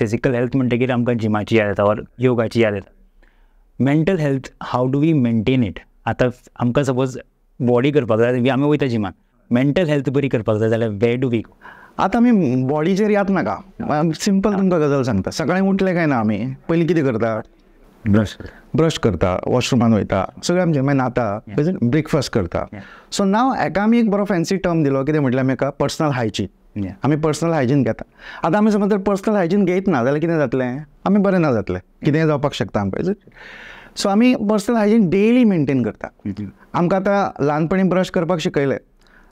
Physical health म्हणटकीर आमकां जिमाची याद येता ऑर योगाची याद येता mental health how do we maintain it आतां आमकां सपोज बॉडी करपाक जाय आमी वयता जिमान मेंटल हेल्थ बरी करपाक जाय जाल्यार वे डू वी आतां आमी बॉडीचेर याद नाका सिंपल तुमकां गजाल सांगता सकाळीं उठलें काय ना आमी पयलीं कितें करता ब्रश ब्रश करता वॉशरुमान वयता सगळें आमचें मागीर न्हाता ब्रेकफास्ट करता सो नाव एका आमी एक बरो फॅन्सी टर्म दिलो कितें म्हटल्यार आमी एका पर्सनल हायजीन आम्ही पर्सनल हायजीन घेता आता आम्ही समज जर पर्सनल हायजीन घेत ना जाल्यार कितें जातलें आमी बरें ना जातलें कितें जावपाक शकता आमकां सो आमी पर्सनल हायजीन डेली मेनटेन करता mm-hmm. आमकां आतां ल्हानपणी ब्रश करपाक शिकयलें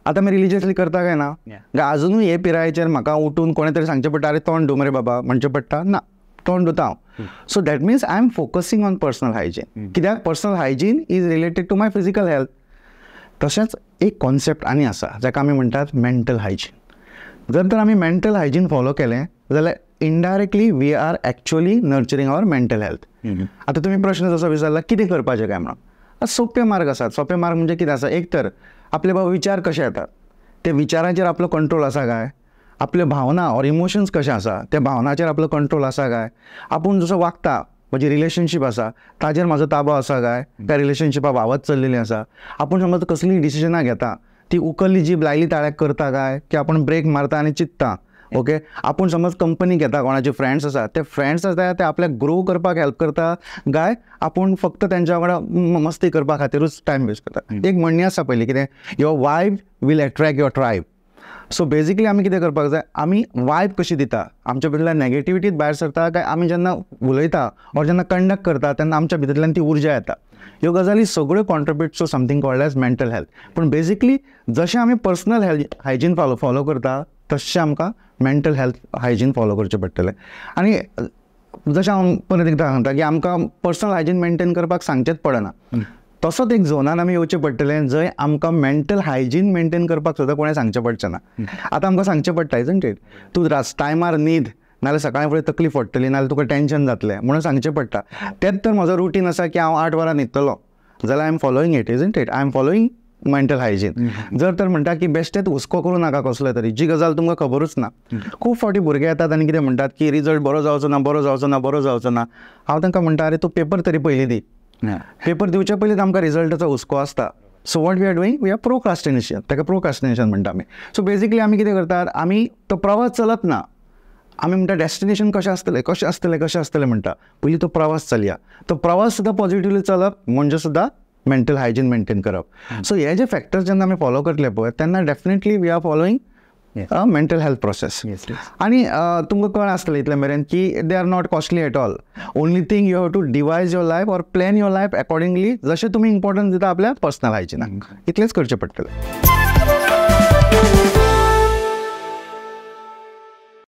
आतां आमी रिलिजियसली करता काय ना काय अजुनूय हे पिरायेचेर म्हाका उठून कोणें तरी सांगचें पडटा अरे तोंड धुंव रे बाबा म्हणचें पडटा ना तोंड धुता हांव so that means I am focusing on personal hygiene कित्याक personal hygiene is related to my physical health तशेंच एक कॉन्सेप्ट आनी आसा जाका आमी म्हणटात मेंटल हायजीन जर तर आम्ही मेंटल हायजीन फॉलो केले जाल्यार indirectly we are actually nurturing our mental health आता तुम्ही प्रश्न जसो विचारला किती करपाचें काय म्हणून सोपे मार्ग आसात सोपे मार्ग म्हणजे कितें असा एक तर आपले बाबा विचार कसे येतात ते विचारांचे आपलं कंट्रोल असा काय आपले भावना ऑर इमोशन्स कसे असा त्या भावनाचेर आपलो कंट्रोल आसा काय आपण जसं वागता म्हणजे रिलेशनशिप असा ताजेर माझा ताबो असा काय त्या रिलेशनशिपा वावत चाललेली असा आपण समज कसली डिसिजनां घेता ती उकलली जी लायली ताळ्याक करता काय की आपण ब्रेक मारता आणि चित्ता ओके आपण समज कंपनी घेता कोणाचे फ्रेंड्स असतात ते फ्रेंड्स असतात ते आपल्याक ग्रो करपाक हेल्प करता काय आपण फक्त त्यांच्या वांगडा मस्ती करपा खातीरूच टायम वेस्ट करता hmm. एक म्हणणी आसा पयली कितें your vibe will attract your tribe so basically आमी कितें करपाक जाय आमी वायब कशी दिता आमच्या भितरल्यान नेगेटिव्हिटीत भायर सरता काय आमी जेन्ना उलयता ऑर जेन्ना कंडक्ट करता तेन्ना आमच्या भितरल्यान ती उर्जा येता ह्यो गजाली सगळ्यो contribute to something called as mental health पूण बेजिकली जशें आमी personal health hygiene follow follow करता तशें आमकां मेंटल हेल्थ हायजीन फॉलो करचें पडटलें आनी जशें हांव परत एकदां सांगता की आमकां पर्सनल हायजीन मेंटेन करपाक सांगचेंच पडना तसोच एक झोनान आमी येवचें पडटलें जंय आमकां मेंटल हायजीन मेंटेन करपाक सुद्दां कोणें सांगचें पडचें ना आतां आमकां सांगचें पडटा इजंट इट तूं टायमार न्हीद नाल्यार सकाळी फुडें तकलीफ पडटली नाल्यार तुका टेंशन जातलें म्हणून सांगचें पडटा तेंच तर म्हजो रुटीन आसा की हांव आठ वरां न्हिदतलो जाल्यार I am following it is in it I am following mental hygiene जर तर म्हणटा की बेश्टेच हुस्को करूं नाका कसलो तरी जी गजाल तुमकां खबरूच ना खूब फावटी भुरगे येतात आनी कितें म्हणटात की रिजल्ट बरो जावचो ना बरो जावचो ना बरो जावचो ना हांव तांकां म्हणटा अरे तूं पेपर तरी पयलीं दी पेपर दिवचे पयलींच आमकां रिजल्टाचो हुस्को आसता so what we are doing we are procrastination ताका प्रोकास्टिनेशन म्हणटा आमी सो बेजिकली आमी कितें करतात आमी तो प्रवास चलत ना आम्ही म्हणटा डेस्टिनेशन कसे आसतलें कसे आसतलें कसे आसतलें म्हणटा पहिली तो प्रवास चलया तो प्रवास सुद्धा पॉझिटिव्हली चलप म्हणजे सुद्धा मेंटल हायजीन मेंटेन करप सो हे जे फॅक्टर्स जे आम्ही फॉलो करले पळय त्यांना definitely we are following mental health process आणि uh, तुमकां कळ आसतलें इतले मेरेन की they are not costly at all only thing you have to devise your life or plan your life accordingly जसे तुम्ही इम्पॉर्टन्स दिता आपल्या पर्सनल हायजीनाक इतलेच करचे पडटलें